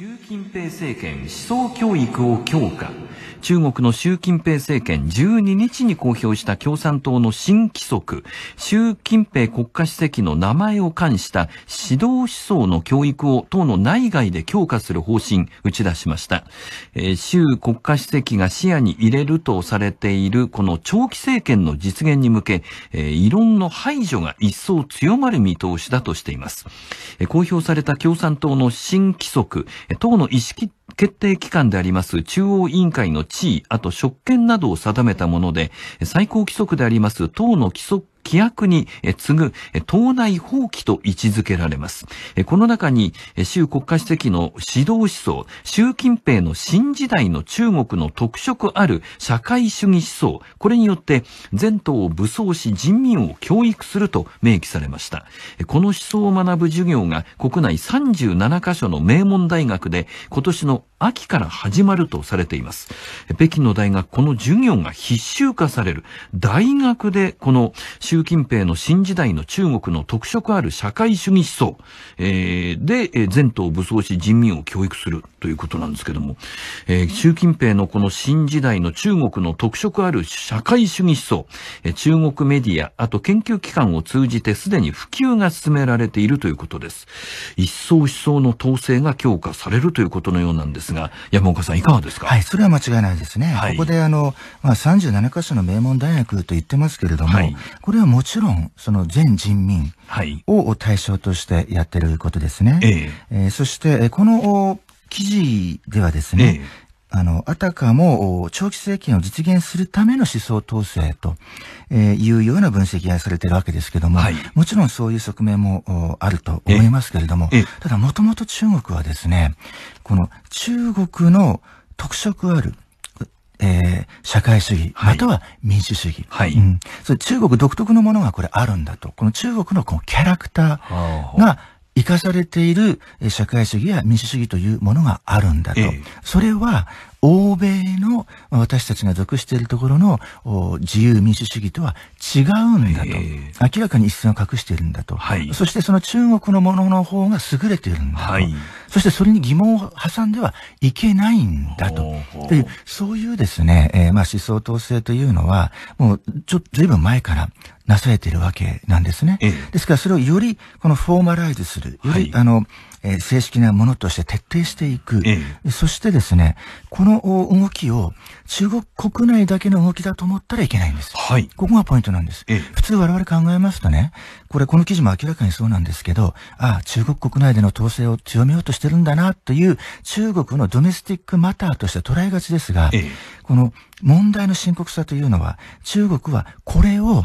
習近平政権思想教育を強化中国の習近平政権12日に公表した共産党の新規則、習近平国家主席の名前を冠した指導思想の教育を党の内外で強化する方針打ち出しました。えー、習国家主席が視野に入れるとされているこの長期政権の実現に向け、えー、異論の排除が一層強まる見通しだとしています。えー、公表された共産党の新規則、党の意思決決定機関であります中央委員会の地位、あと職権などを定めたもので、最高規則であります党の規則規約に次ぐ党内放棄と位置づけられます。この中に、習国家主席の指導思想、習近平の新時代の中国の特色ある社会主義思想、これによって全党を武装し人民を教育すると明記されました。この思想を学ぶ授業が国内37カ所の名門大学で今年の秋から始まるとされています。北京の大学、この授業が必修化される。大学でこの習習近平の新時代の中国の特色ある社会主義思想、えー、で、えー、全党武装し人民を教育するということなんですけども、えー、習近平のこの新時代の中国の特色ある社会主義思想、えー、中国メディア、あと研究機関を通じてすでに普及が進められているということです。一層思想の統制が強化されるということのようなんですが、山岡さんいかがですかはい、それは間違いないですね。はい、ここであの、まあ、37カ所の名門大学と言ってますけれども、はい、これはもちろん、その全人民を対象としてやってることですね。はい、えー、そして、この記事ではですね、えーあの、あたかも長期政権を実現するための思想統制と、えいうような分析がされてるわけですけども、はい、もちろんそういう側面もあると思いますけれども、ただもともと中国はですね、この中国の特色ある、えー、社会主義、または民主主義、はいうん、それ中国独特のものがこれあるんだとこの中国のこのキャラクターが生かされている社会主義や民主主義というものがあるんだと、えー、それは欧米私たちが属しているところの自由民主主義とは違うんだと、えー、明らかに一線を隠しているんだと、はい、そしてその中国のものの方が優れているんだと、はい、そしてそれに疑問を挟んではいけないんだとというそういうですね、えー、まあ思想統制というのはもうちょずいぶん前からなされているわけなんですね。えー、ですからそれをよりこのフォーマライズする、より、はい、あのえー、正式なものとして徹底していく、ええ、そしてですね、この動きを中国国内だけの動きだと思ったらいけないんです。はい、ここがポイントなんです。え、普通我々考えますとね、これこの記事も明らかにそうなんですけど、ああ、中国国内での統制を強めようとしてるんだなという中国のドメスティックマターとして捉えがちですが、この問題の深刻さというのは、中国はこれを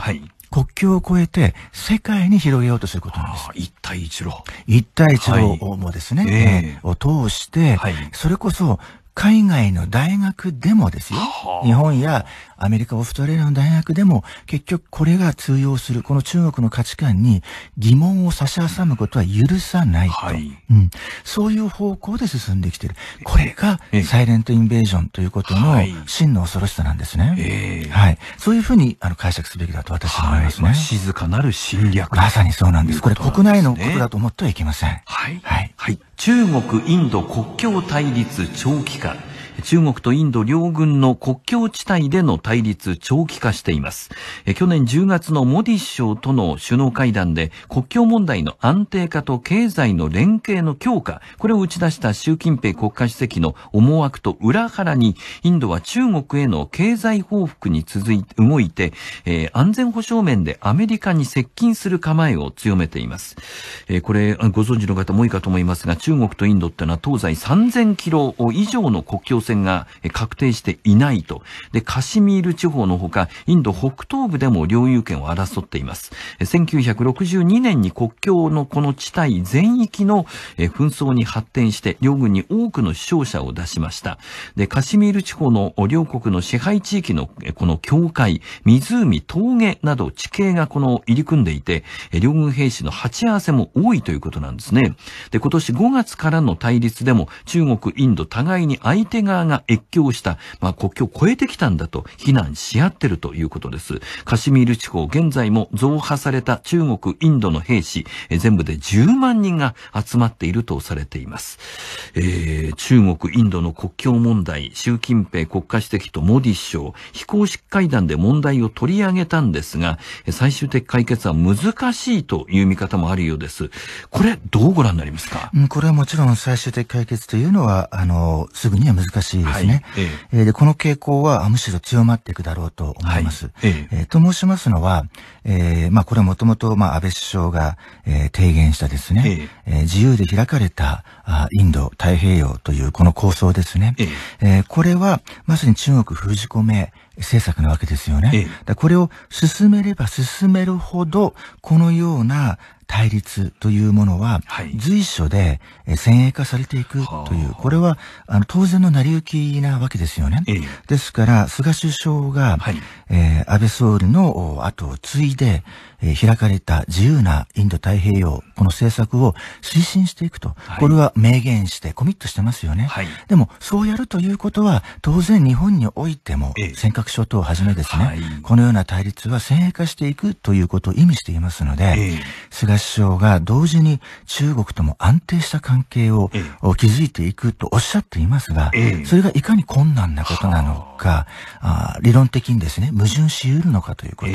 国境を越えて世界に広げようとすることなんです。一帯一路。一帯一路をもですね、はい、えー、を通して、はい、それこそ海外の大学でもですよ、日本やアメリカ、オーストラリアの大学でも、結局これが通用する、この中国の価値観に疑問を差し挟むことは許さないと。はい、うん、そういう方向で進んできている。これが、サイレントインベージョンということの真の恐ろしさなんですね。はい、えはい、そういうふうにあの解釈すべきだと私は思いますね。まあ、静かなる侵略。まさにそうなんです。これ国内のことだと思ってはいけません。はい。はい。中国、インド国境対立長期化。中国とインド両軍の国境地帯での対立長期化しています。去年10月のモディ首相との首脳会談で国境問題の安定化と経済の連携の強化、これを打ち出した習近平国家主席の思惑と裏腹に、インドは中国への経済報復に続いて、動いて、えー、安全保障面でアメリカに接近する構えを強めています。えー、これ、ご存知の方も多いかと思いますが、中国とインドってのは東西3000キロ以上の国境戦が確定していないと。で、カシミール地方のほか、インド北東部でも領有権を争っています。1962年に国境のこの地帯全域の紛争に発展して、両軍に多くの死傷者を出しました。で、カシミール地方の両国の支配地域のこの境界、湖、峠など地形がこの入り組んでいて、両軍兵士の鉢合わせも多いということなんですね。で、今年5月からの対立でも中国、インド互いに相手が側が越境した、まあ、国境を越えてきたんだと非難し合ってるということです。カシミール地方、現在も増派された中国、インドの兵士、え全部で10万人が集まっているとされています。えー、中国、インドの国境問題、習近平国家主席とモディ首相、非公式会談で問題を取り上げたんですが、最終的解決は難しいという見方もあるようです。これ、どうご覧になりますかこれはもちろん最終的解決というのは、あの、すぐには難しいですね。はいえー、で、この傾向はむしろ強まっていくだろうと思います。はい、えー、と申しますのは、えー、まあ、これはもともと、まあ、安倍首相が、えー、提言したですね、えー、自由で開かれたあインド太平洋というこの構想ですね。ええこれは、まさに中国封じ込め政策なわけですよね。これを進めれば進めるほど、このような対立というものは、随所で先鋭化されていくという、これは当然の成り行きなわけですよね。ですから、菅首相が、安倍総理の後を継いで、え開かれた自由なインド太平洋、この政策を推進していくと、はい、これは明言してコミットしてますよね。はい、でも、そうやるということは、当然日本においても、尖閣諸島をはじめですね、はい、このような対立は先鋭化していくということを意味していますので、菅首相が同時に中国とも安定した関係を築いていくとおっしゃっていますが、それがいかに困難なことなのか、あ理論的にですね、矛盾し得るのかということ、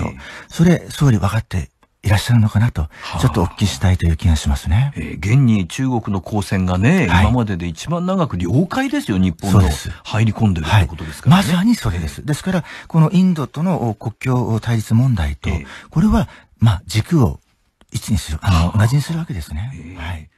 それ、総理分かっていらっしゃるのかなと、ちょっとお聞きしたいという気がしますね。えー、現に中国の公専がね、はい、今までで一番長く了解ですよ、日本の入り込んでるってことですから、ねはい、まさにそれです。ですから、このインドとの国境対立問題と、えー、これは、まあ、軸を一にする、あの、同じにするわけですね。えー、はい。